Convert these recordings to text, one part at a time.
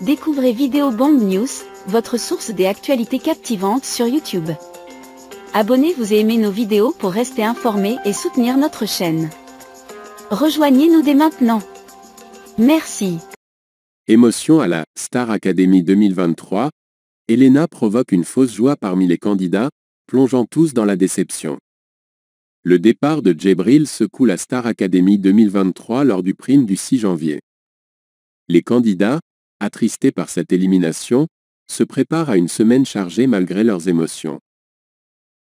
Découvrez Vidéo Bomb News, votre source des actualités captivantes sur YouTube. Abonnez-vous et aimez nos vidéos pour rester informé et soutenir notre chaîne. Rejoignez-nous dès maintenant. Merci. Émotion à la Star Academy 2023. Elena provoque une fausse joie parmi les candidats, plongeant tous dans la déception. Le départ de Jebril secoue la Star Academy 2023 lors du prime du 6 janvier. Les candidats, attristés par cette élimination, se préparent à une semaine chargée malgré leurs émotions.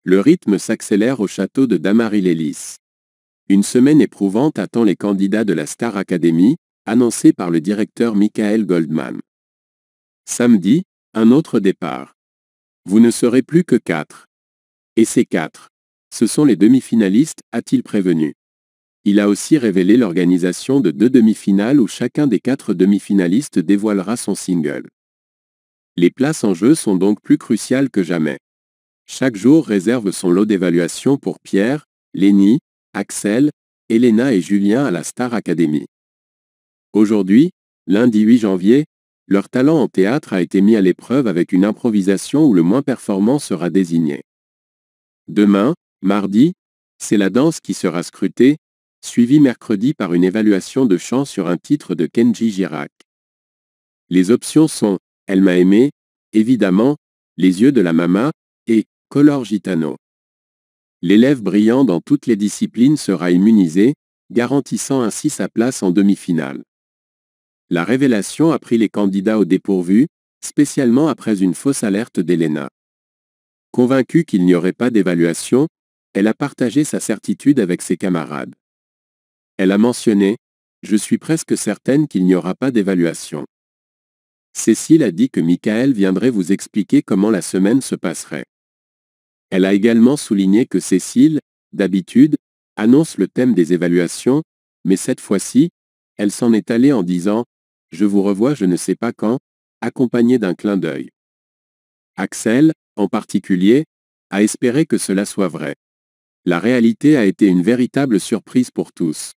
Le rythme s'accélère au château de damary les Une semaine éprouvante attend les candidats de la Star Academy, annoncée par le directeur Michael Goldman. Samedi, un autre départ. Vous ne serez plus que quatre. Et ces quatre. Ce sont les demi-finalistes, a-t-il prévenu. Il a aussi révélé l'organisation de deux demi-finales où chacun des quatre demi-finalistes dévoilera son single. Les places en jeu sont donc plus cruciales que jamais. Chaque jour réserve son lot d'évaluation pour Pierre, Lenny, Axel, Elena et Julien à la Star Academy. Aujourd'hui, lundi 8 janvier, leur talent en théâtre a été mis à l'épreuve avec une improvisation où le moins performant sera désigné. Demain, mardi, c'est la danse qui sera scrutée, suivi mercredi par une évaluation de chant sur un titre de Kenji Girac. Les options sont Elle m'a aimé, évidemment, Les yeux de la mama et Color Gitano. L'élève brillant dans toutes les disciplines sera immunisé, garantissant ainsi sa place en demi-finale. La révélation a pris les candidats au dépourvu, spécialement après une fausse alerte d'Elena. Convaincue qu'il n'y aurait pas d'évaluation, elle a partagé sa certitude avec ses camarades. Elle a mentionné, je suis presque certaine qu'il n'y aura pas d'évaluation. Cécile a dit que Michael viendrait vous expliquer comment la semaine se passerait. Elle a également souligné que Cécile, d'habitude, annonce le thème des évaluations, mais cette fois-ci, elle s'en est allée en disant ⁇ Je vous revois je ne sais pas quand ⁇ accompagnée d'un clin d'œil. Axel, en particulier, a espéré que cela soit vrai. La réalité a été une véritable surprise pour tous.